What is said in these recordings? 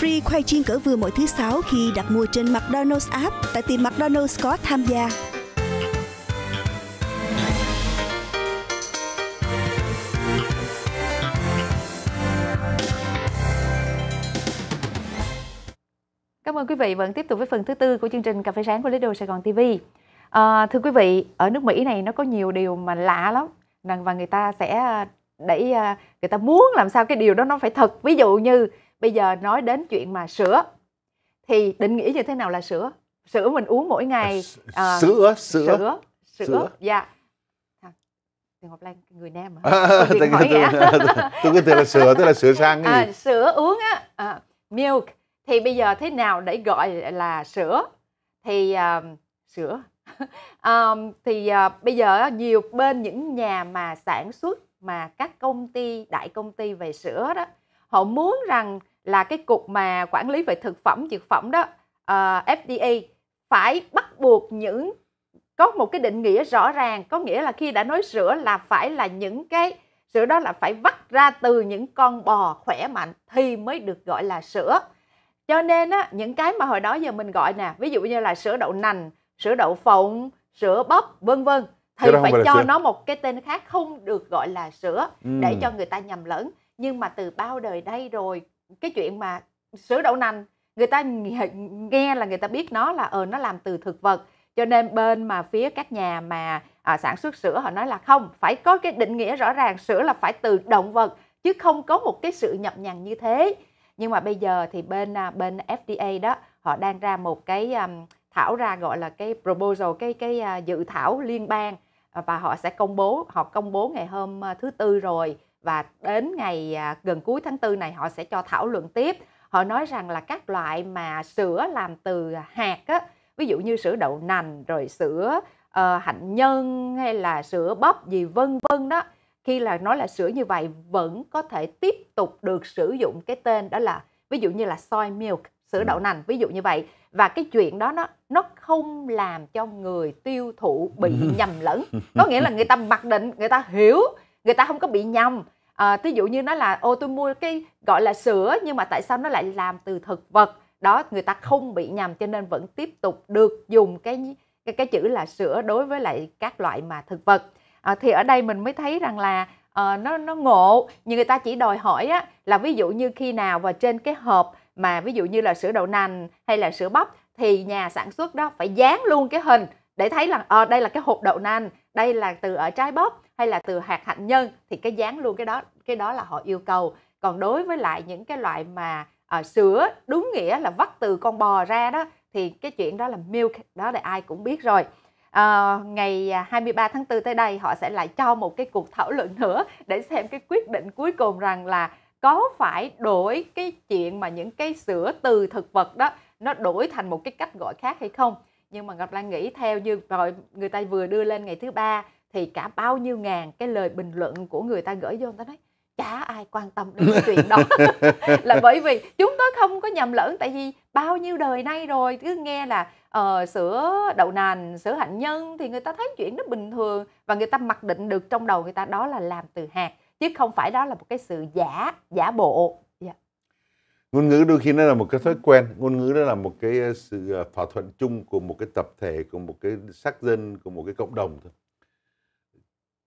Free khoai chiên cỡ vừa mỗi thứ sáu khi đặt mua trên McDonald's app tại tiệm McDonald's có tham gia. Cảm ơn quý vị vẫn tiếp tục với phần thứ tư của chương trình Cà phê sáng của Lido Sài Gòn TV. À, thưa quý vị, ở nước Mỹ này nó có nhiều điều mà lạ lắm và người ta sẽ để à, người ta muốn làm sao cái điều đó nó phải thật. Ví dụ như bây giờ nói đến chuyện mà sữa thì định nghĩa như thế nào là sữa sữa mình uống mỗi ngày à, ờ, sữa sữa sữa sữa dạ Ngọc Lan người nam mà À, tôi, à, tôi, tôi, cứ tưởng là sữa, tức là sữa sang cái à, gì? À, sữa uống á, à, milk. Thì bây giờ thế nào để gọi là sữa? Thì um, sữa. um, thì uh, bây giờ nhiều bên những nhà mà sản xuất mà các công ty đại công ty về sữa đó họ muốn rằng là cái cục mà quản lý về thực phẩm dược phẩm đó uh, ờ, FDA phải bắt buộc những có một cái định nghĩa rõ ràng có nghĩa là khi đã nói sữa là phải là những cái sữa đó là phải vắt ra từ những con bò khỏe mạnh thì mới được gọi là sữa cho nên á, những cái mà hồi đó giờ mình gọi nè ví dụ như là sữa đậu nành sữa đậu phộng sữa bắp vân vân thì phải cho sữa. nó một cái tên khác không được gọi là sữa ừ. để cho người ta nhầm lẫn nhưng mà từ bao đời đây rồi cái chuyện mà sữa đậu nành người ta nghe là người ta biết nó là ờ ừ, nó làm từ thực vật cho nên bên mà phía các nhà mà à, sản xuất sữa họ nói là không phải có cái định nghĩa rõ ràng sữa là phải từ động vật chứ không có một cái sự nhập nhằng như thế nhưng mà bây giờ thì bên à, bên FDA đó họ đang ra một cái um, thảo ra gọi là cái proposal cái cái uh, dự thảo liên bang à, và họ sẽ công bố họ công bố ngày hôm thứ tư rồi và đến ngày à, gần cuối tháng 4 này họ sẽ cho thảo luận tiếp. Họ nói rằng là các loại mà sữa làm từ hạt á, ví dụ như sữa đậu nành rồi sữa uh, hạnh nhân hay là sữa bắp gì vân vân đó khi là nói là sữa như vậy vẫn có thể tiếp tục được sử dụng cái tên đó là ví dụ như là soy milk sữa đậu ừ. nành ví dụ như vậy và cái chuyện đó nó nó không làm cho người tiêu thụ bị nhầm lẫn có nghĩa là người ta mặc định người ta hiểu người ta không có bị nhầm à, ờ, ví dụ như nó là ô tôi mua cái gọi là sữa nhưng mà tại sao nó lại làm từ thực vật đó người ta không bị nhầm cho nên vẫn tiếp tục được dùng cái cái cái chữ là sữa đối với lại các loại mà thực vật à, thì ở đây mình mới thấy rằng là à, nó nó ngộ nhưng người ta chỉ đòi hỏi á, là ví dụ như khi nào và trên cái hộp mà ví dụ như là sữa đậu nành hay là sữa bắp thì nhà sản xuất đó phải dán luôn cái hình để thấy là à, đây là cái hộp đậu nành đây là từ ở trái bắp hay là từ hạt hạnh nhân thì cái dán luôn cái đó cái đó là họ yêu cầu còn đối với lại những cái loại mà à, sữa đúng nghĩa là vắt từ con bò ra đó thì cái chuyện đó là milk đó là ai cũng biết rồi à, ngày 23 à, tháng 4 tới đây họ sẽ lại cho một cái cuộc thảo luận nữa để xem cái quyết định cuối cùng rằng là có phải đổi cái chuyện mà những cái sữa từ thực vật đó nó đổi thành một cái cách gọi khác hay không nhưng mà ngọc lan nghĩ theo như rồi người ta vừa đưa lên ngày thứ ba thì cả bao nhiêu ngàn cái lời bình luận của người ta gửi vô người ta nói chả ai quan tâm đến cái chuyện đó là bởi vì chúng tôi không có nhầm lẫn tại vì bao nhiêu đời nay rồi cứ nghe là uh, sữa đậu nành sữa hạnh nhân thì người ta thấy chuyện đó bình thường và người ta mặc định được trong đầu người ta đó là làm từ hạt chứ không phải đó là một cái sự giả giả bộ yeah. Dạ. ngôn ngữ đôi khi nó là một cái thói quen ngôn ngữ đó là một cái ờ, sự ờ, thỏa thuận chung của một cái tập thể của một cái sắc dân của một cái cộng đồng thôi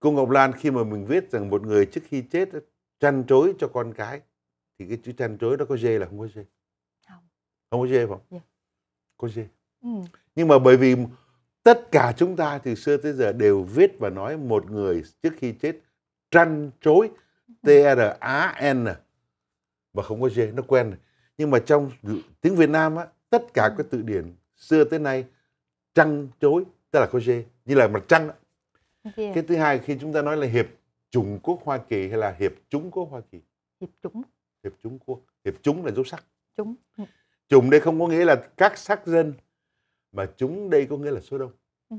cô Ngọc Lan khi mà mình viết rằng một người trước khi chết chăn chối cho con cái thì cái chữ chăn chối đó có dê là không có dê không không có dê không yeah. Dạ. có dê ừ. nhưng mà bởi vì tất cả chúng ta từ xưa tới giờ đều viết và nói một người trước khi chết trăn chối ừ. t r a n và không có dê nó quen rồi. nhưng mà trong tiếng Việt Nam á tất cả ừ. các từ điển xưa tới nay trăn chối tức là có dê như là mặt trăng Dạ. Cái thứ hai khi chúng ta nói là hiệp chủng quốc Hoa Kỳ hay là hiệp chúng quốc Hoa Kỳ? Hiệp chúng. Hiệp chúng quốc. Hiệp chúng là dấu sắc. Chúng. Chủng ừ. đây không có nghĩa là các sắc dân mà chúng đây có nghĩa là số đông. Ừ.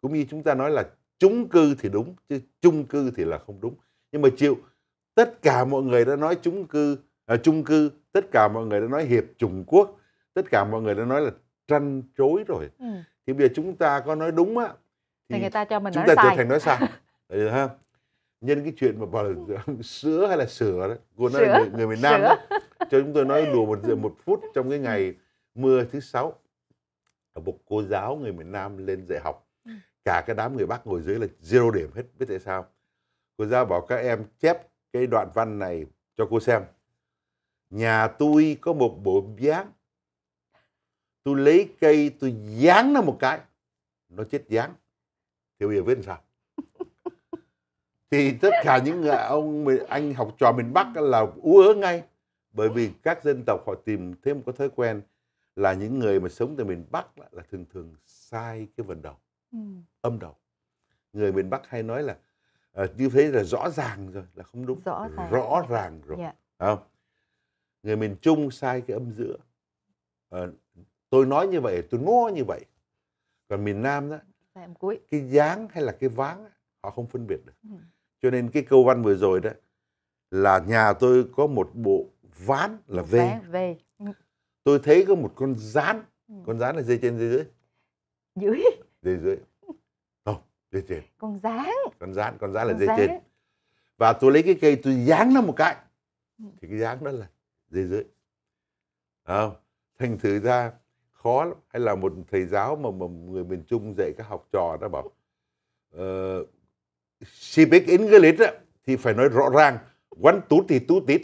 Cũng như chúng ta nói là chúng cư thì đúng chứ chung cư thì là không đúng. Nhưng mà chịu tất cả mọi người đã nói chúng cư à, chung cư, tất cả mọi người đã nói hiệp chủng quốc, tất cả mọi người đã nói là tranh chối rồi. Ừ. Thì bây giờ chúng ta có nói đúng á thì người ta cho mình chúng nói ta sai. trở thành nói sai ừ, ha nhân cái chuyện mà bảo là sữa hay là sửa đấy cô nói sữa. người, người miền Nam đó, cho chúng tôi nói đùa một một phút trong cái ngày mưa thứ sáu một cô giáo người miền Nam lên dạy học ừ. cả cái đám người Bắc ngồi dưới là zero điểm hết biết tại sao cô giáo bảo các em chép cái đoạn văn này cho cô xem nhà tôi có một bộ dáng tôi lấy cây tôi dán nó một cái nó chết dáng thì bây giờ viết làm sao thì tất cả những người ông anh học trò miền Bắc là ú ớ ngay bởi vì các dân tộc họ tìm thêm một cái thói quen là những người mà sống từ miền Bắc là thường thường sai cái vần đầu ừ. âm đầu người miền Bắc hay nói là uh, như thế là rõ ràng rồi là không đúng rõ ràng, rõ ràng rồi yeah. Dạ. không người miền Trung sai cái âm giữa uh, tôi nói như vậy tôi ngô như vậy còn miền Nam đó em cuối. cái dáng hay là cái ván họ không phân biệt được ừ. cho nên cái câu văn vừa rồi đó là nhà tôi có một bộ ván là v, v. Ừ. tôi thấy có một con rán ừ. con rán là dây trên dây dưới dưới dây dưới không dây trên con rán con rán con rán là con dây rán. trên và tôi lấy cái cây tôi dán nó một cái ừ. thì cái dáng đó là dây dưới không thành thử ra khó lắm hay là một thầy giáo mà, mà người miền trung dạy các học trò đã bảo uh, speak english á, thì phải nói rõ ràng one tút thì tú tít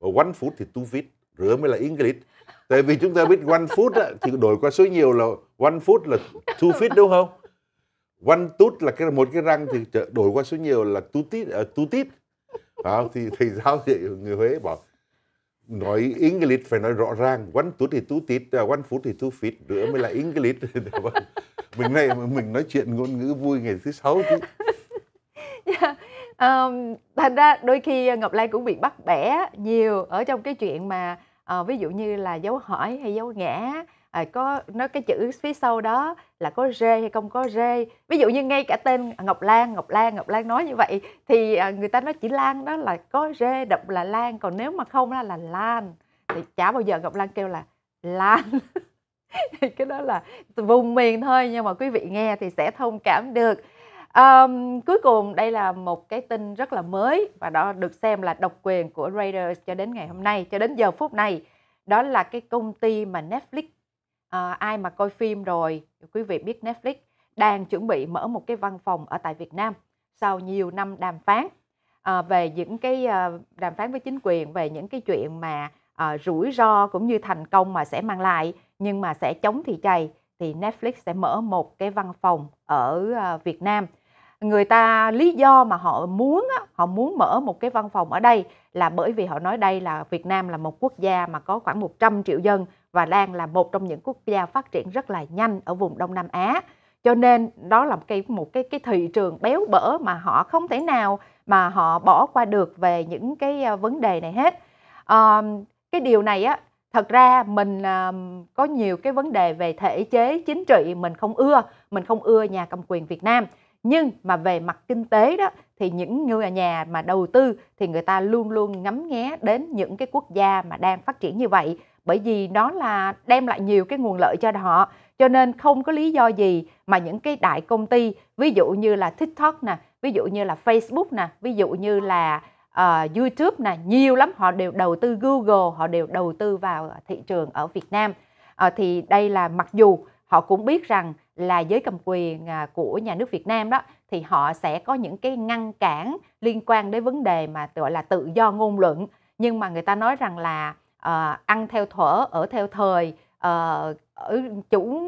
và one foot thì tú vít rửa mới là english tại vì chúng ta biết one foot á, thì đổi qua số nhiều là one foot là two feet đúng không one tút là cái một cái răng thì đổi qua số nhiều là tu tít uh, ờ, tu tít thì thầy giáo dạy người huế bảo nói English phải nói rõ ràng one two thì two feet à, one foot thì two feet nữa mới là English mình này mình nói chuyện ngôn ngữ vui ngày thứ sáu chứ yeah. um, dạ, thành ra đôi khi Ngọc Lan cũng bị bắt bẻ nhiều ở trong cái chuyện mà uh, ví dụ như là dấu hỏi hay dấu ngã à, có nó cái chữ phía sau đó là có rê hay không có rê ví dụ như ngay cả tên Ngọc Lan Ngọc Lan Ngọc Lan nói như vậy thì à, người ta nói chỉ Lan đó là có rê đọc là Lan còn nếu mà không là là Lan thì chả bao giờ Ngọc Lan kêu là Lan cái đó là vùng miền thôi nhưng mà quý vị nghe thì sẽ thông cảm được Um, cuối cùng đây là một cái tin rất là mới và đó được xem là độc quyền của Raiders cho đến ngày hôm nay, cho đến giờ phút này. Đó là cái công ty mà Netflix à, ai mà coi phim rồi quý vị biết Netflix đang chuẩn bị mở một cái văn phòng ở tại Việt Nam sau nhiều năm đàm phán à, về những cái à, đàm phán với chính quyền về những cái chuyện mà à, rủi ro cũng như thành công mà sẽ mang lại nhưng mà sẽ chống thì chày thì Netflix sẽ mở một cái văn phòng ở à, Việt Nam người ta lý do mà họ muốn họ muốn mở một cái văn phòng ở đây là bởi vì họ nói đây là Việt Nam là một quốc gia mà có khoảng 100 triệu dân và đang là một trong những quốc gia phát triển rất là nhanh ở vùng Đông Nam Á cho nên đó là một cái một cái cái thị trường béo bở mà họ không thể nào mà họ bỏ qua được về những cái ờ, vấn đề này hết à, cái điều này á thật ra mình um, có nhiều cái vấn đề về thể chế chính trị mình không ưa mình không ưa nhà cầm quyền Việt Nam nhưng mà về mặt kinh tế đó thì những người nhà mà đầu tư thì người ta luôn luôn ngắm nghé đến những cái quốc gia mà đang phát triển như vậy bởi vì nó là đem lại nhiều cái nguồn lợi cho họ cho nên không có lý do gì mà những cái đại công ty ví dụ như là tiktok nè ví dụ như là facebook nè ví dụ như là uh, youtube nè nhiều lắm họ đều đầu tư google họ đều đầu tư vào thị trường ở việt nam uh, thì đây là mặc dù họ cũng biết rằng là giới cầm quyền à, của nhà nước Việt Nam đó thì họ sẽ có những cái ngăn cản liên quan đến vấn đề mà gọi là tự do ngôn luận nhưng mà người ta nói rằng là à, ăn theo thuở ở theo thời ờ, à, chủ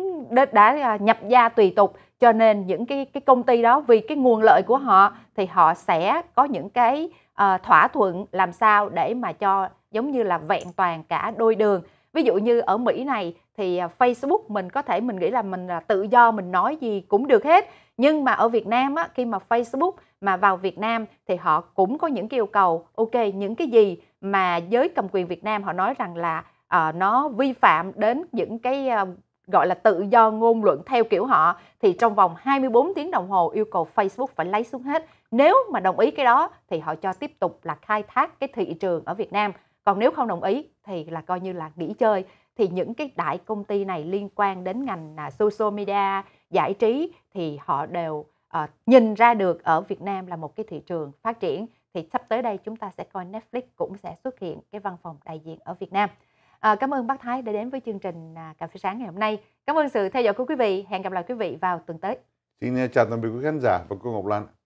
đã nhập gia tùy tục cho nên những cái cái công ty đó vì cái nguồn lợi của họ thì họ sẽ có những cái à, thỏa thuận làm sao để mà cho giống như là vẹn toàn cả đôi đường ví dụ như ở mỹ này thì à, facebook mình có thể mình nghĩ là mình là tự do mình nói gì cũng được hết nhưng mà ở việt nam á, khi mà facebook mà vào việt nam thì họ cũng có những yêu cầu ok những cái gì mà giới cầm quyền Việt Nam họ nói rằng là uh, nó vi phạm đến những cái uh, gọi là tự do ngôn luận theo kiểu họ thì trong vòng 24 tiếng đồng hồ yêu cầu Facebook phải lấy xuống hết. Nếu mà đồng ý cái đó thì họ cho tiếp tục là khai thác cái thị trường ở Việt Nam. Còn nếu không đồng ý thì là coi như là nghỉ chơi. Thì những cái đại công ty này liên quan đến ngành là social media, giải trí thì họ đều uh, nhìn ra được ở Việt Nam là một cái thị trường phát triển thì sắp tới đây chúng ta sẽ coi Netflix cũng sẽ xuất hiện cái văn phòng đại diện ở Việt Nam. À, cảm ơn bác Thái đã đến với chương trình à, Cà phê sáng ngày hôm nay. Cảm ơn sự theo dõi của quý vị. Hẹn gặp lại quý vị vào tuần tới. Xin à, chào tạm biệt quý khán giả và cô Ngọc Lan.